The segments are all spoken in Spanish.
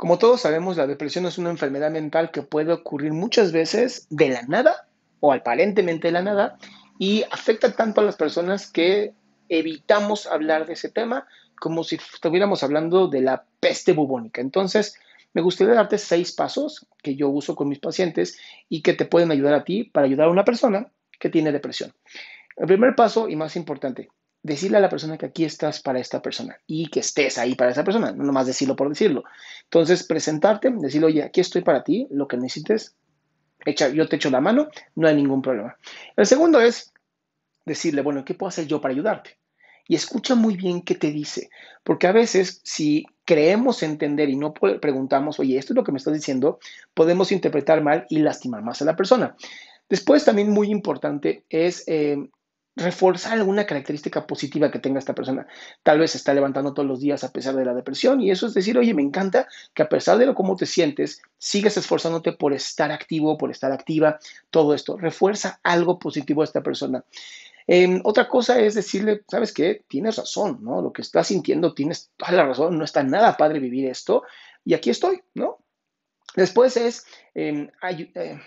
Como todos sabemos, la depresión es una enfermedad mental que puede ocurrir muchas veces de la nada o aparentemente de la nada y afecta tanto a las personas que evitamos hablar de ese tema como si estuviéramos hablando de la peste bubónica. Entonces, me gustaría darte seis pasos que yo uso con mis pacientes y que te pueden ayudar a ti para ayudar a una persona que tiene depresión. El primer paso y más importante, decirle a la persona que aquí estás para esta persona y que estés ahí para esa persona, no nomás decirlo por decirlo. Entonces, presentarte, decirle, oye, aquí estoy para ti, lo que necesites, yo te echo la mano, no hay ningún problema. El segundo es decirle, bueno, ¿qué puedo hacer yo para ayudarte? Y escucha muy bien qué te dice, porque a veces si creemos entender y no preguntamos, oye, esto es lo que me estás diciendo, podemos interpretar mal y lastimar más a la persona. Después, también muy importante es eh, reforzar alguna característica positiva que tenga esta persona. Tal vez se está levantando todos los días a pesar de la depresión y eso es decir, oye, me encanta que a pesar de lo cómo te sientes, sigues esforzándote por estar activo, por estar activa, todo esto. Refuerza algo positivo a esta persona. Em, otra cosa es decirle, ¿sabes que Tienes razón, ¿no? Lo que estás sintiendo, tienes toda la razón, no está nada padre vivir esto y aquí estoy, ¿no? Después es em, eh,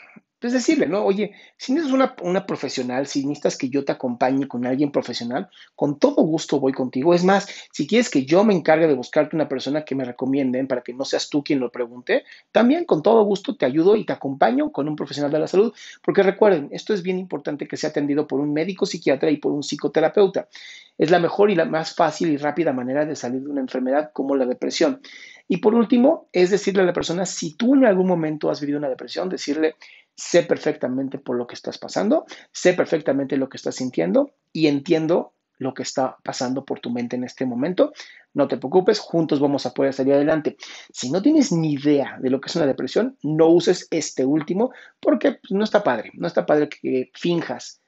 entonces pues, decirle, ¿no? Oye, si necesitas una, una, profesional, si necesitas que yo te acompañe con alguien profesional, con todo gusto voy contigo. Es más, si quieres que yo me encargue de buscarte una persona que me recomienden para que no seas tú quien lo pregunte, también con todo gusto te ayudo y te acompaño con un profesional de la salud. Porque recuerden, esto es bien importante que sea atendido por un médico psiquiatra y por un psicoterapeuta. Es la mejor y la más fácil y rápida manera de salir de una enfermedad como la depresión. Y por último, es decirle a la persona, si tú en algún momento has vivido una depresión, decirle, sé perfectamente por lo que estás pasando, sé perfectamente lo que estás sintiendo y entiendo lo que está pasando por tu mente en este momento. No te preocupes, juntos vamos a poder salir adelante. Si no tienes ni idea de lo que es una depresión, no uses este último porque pues, no está padre, no está padre que finjas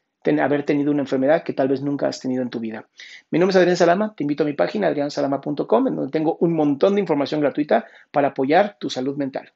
haber tenido una enfermedad que tal vez nunca has tenido en tu vida. Mi nombre es Adrián Salama, te invito a mi página adriansalama.com en donde tengo un montón de información gratuita para apoyar tu salud mental.